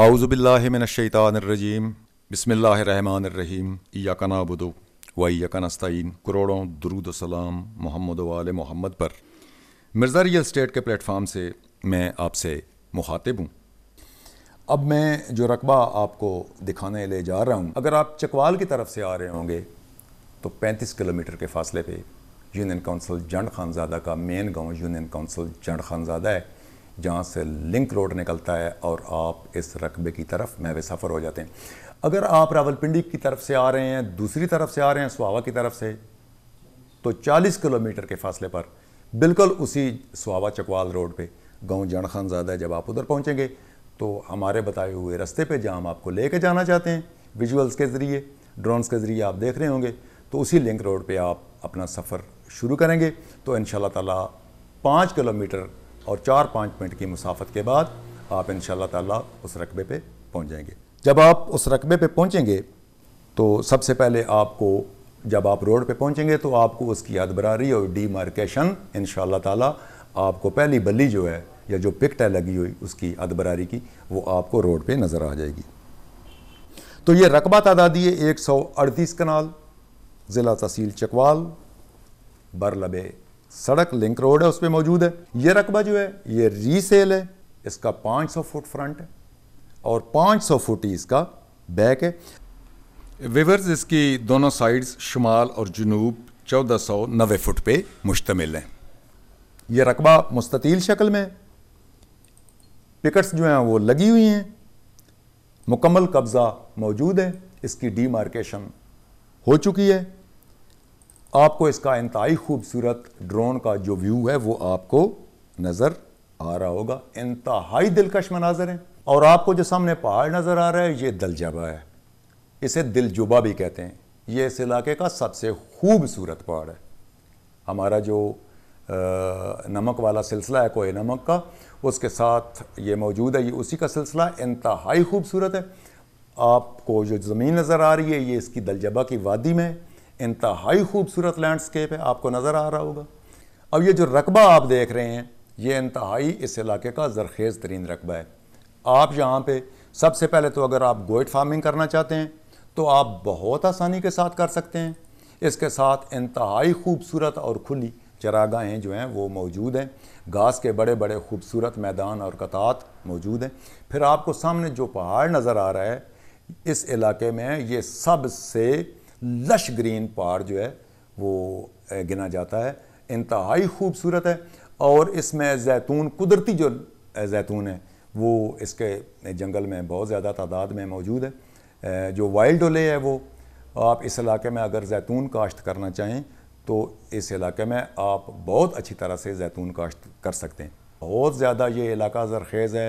आउज़बिल्लाशैतानरजीम बसमीम याकनाबुदो व यकनस्तीन करोड़ों दरुद मोहम्मद वाल मोहम्मद पर मिर्ज़ा रियल स्टेट के प्लेटफार्म से मैं आपसे मुखातिब हूँ अब मैं जो रकबा आपको दिखाने ले जा रहा हूँ अगर आप चकवाल की तरफ से आ रहे होंगे तो पैंतीस किलोमीटर के फासले पर यूनियन कौंसल जंड खानजादा का मेन गाँव यूनियन काउंसिल जंड खानजादा है जहाँ से लिंक रोड निकलता है और आप इस रकबे की तरफ महवे सफ़र हो जाते हैं अगर आप रावलपिंडी की तरफ से आ रहे हैं दूसरी तरफ से आ रहे हैं सुहावा की तरफ से तो 40 किलोमीटर के फासले पर बिल्कुल उसी सुहावा चकवाल रोड पे गांव जड़ खान ज़्यादा जब आप उधर पहुँचेंगे तो हमारे बताए हुए रास्ते पे जहाँ हम आपको ले कर जाना चाहते हैं विजुल्स के ज़रिए ड्रोन्स के ज़रिए आप देख रहे होंगे तो उसी लिंक रोड पर आप अपना सफ़र शुरू करेंगे तो इन ताला पाँच किलोमीटर और चार पाँच मिनट की मुसाफत के बाद आप इन ताला उस रकबे पर पहुँच जाएंगे जब आप उस रकबे पर पहुँचेंगे तो सबसे पहले आपको जब आप रोड पर पहुँचेंगे तो आपको उसकी हदबरारी और डीमार्केशन इन ताला आपको पहली बल्ली जो है या जो पिकट है लगी हुई उसकी अदबरारी की वो आपको रोड पे नज़र आ जाएगी तो ये रकबा तादादी है एक सौ अड़तीस कनाल ज़िला तहसील चकवाल बरलबे सड़क लिंक रोड है उस पर मौजूद है ये रकबा जो है ये रीसेल है इसका 500 फुट फ्रंट है और 500 फुट ही इसका बैक है विवर्स इसकी दोनों साइड्स शुमाल और जनूब चौदह सौ नबे फुट पे मुश्तमिल हैं ये रकबा मुस्ततील शक्ल में पिकट्स जो हैं वो लगी हुई हैं मुकम्मल कब्ज़ा मौजूद है इसकी डीमार्केशन हो चुकी है आपको इसका इंतहाई खूबसूरत ड्रोन का जो व्यू है वो आपको नज़र आ रहा होगा इंतहाई दिलकश मनाजर हैं और आपको जो सामने पहाड़ नज़र आ रहा है ये दलजबा है इसे दिलजुबा भी कहते हैं ये इस इलाके का सबसे खूबसूरत पहाड़ है हमारा जो नमक वाला सिलसिला है कोई नमक का उसके साथ ये मौजूद है ये उसी का सिलसिला इंतहाई खूबसूरत है आपको जो ज़मीन नज़र आ रही है ये इसकी दलजबा की वादी में इंतहाई खूबसूरत लैंडस्केप है आपको नज़र आ रहा होगा अब ये जो रकबा आप देख रहे हैं ये इंतहाई इस इलाके का जरखेज़ तरीन रकबा है आप यहाँ पर सबसे पहले तो अगर आप गोइट फार्मिंग करना चाहते हैं तो आप बहुत आसानी के साथ कर सकते हैं इसके साथ इंतहाई खूबसूरत और खुली चरागाहें जो हैं वो मौजूद हैं घास के बड़े बड़े खूबसूरत मैदान और कतात मौजूद हैं फिर आपको सामने जो पहाड़ नज़र आ रहा है इस इलाके में ये सबसे लश ग्रीन पहाड़ जो है वो eh, गिना जाता है इंतहाई खूबसूरत है और इसमें जैतून कुदरती जो eh, जैतून है वो इसके eh, जंगल में बहुत ज़्यादा तादाद में मौजूद है जो वाइल्ड ओले है वो आप इस इलाके में अगर जैतून काश्त करना चाहें तो इस इलाके में आप बहुत अच्छी तरह से जैतून काश्त कर सकते हैं बहुत ज़्यादा ये इलाका ज़रखेज़ है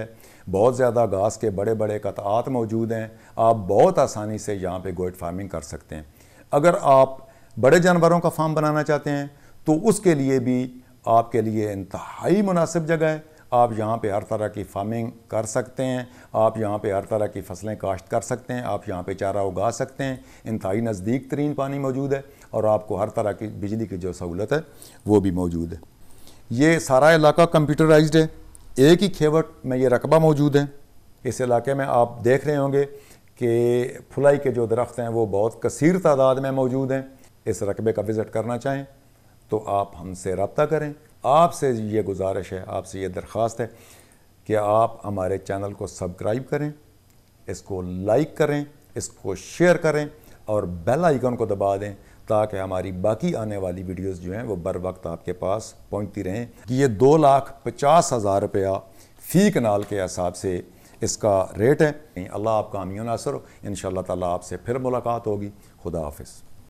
बहुत ज़्यादा घास के बड़े बड़े कतात मौजूद हैं आप बहुत आसानी से यहाँ पे गोइड फार्मिंग कर सकते हैं अगर आप बड़े जानवरों का फार्म बनाना चाहते हैं तो उसके लिए भी आपके लिए इंतहाई मुनासिब जगह है आप यहाँ पे हर तरह की फार्मिंग कर सकते हैं आप यहाँ पे हर तरह की फसलें काश्त कर सकते हैं आप यहाँ पे चारा उगा सकते हैं इंतहाई नज़दीक तरीन पानी मौजूद है और आपको हर तरह की बिजली की जो सहूलत है वो भी मौजूद है ये सारा इलाका कंप्यूटराइज्ड है एक ही खेवट में ये रकबा मौजूद है इस इलाके में आप देख रहे होंगे कि फुलाई के जो दरख्त हैं वो बहुत कसर तादाद में मौजूद हैं इस रकबे का विज़िट करना चाहें तो आप हमसे रबता करें आपसे ये गुजारिश है आपसे ये दरख्वास्त है कि आप हमारे चैनल को सब्सक्राइब करें इसको लाइक करें इसको शेयर करें और बेल आइकन को दबा दें ताकि हमारी बाकी आने वाली वीडियोस जो हैं वो बर वक्त आपके पास पहुंचती रहें कि ये दो लाख पचास हज़ार रुपया फ़ी कनाल के हिसाब से इसका रेट है अल्लाह आपका अमीन असर इन शाह तला आपसे फिर मुलाकात होगी खुदा हाफिज़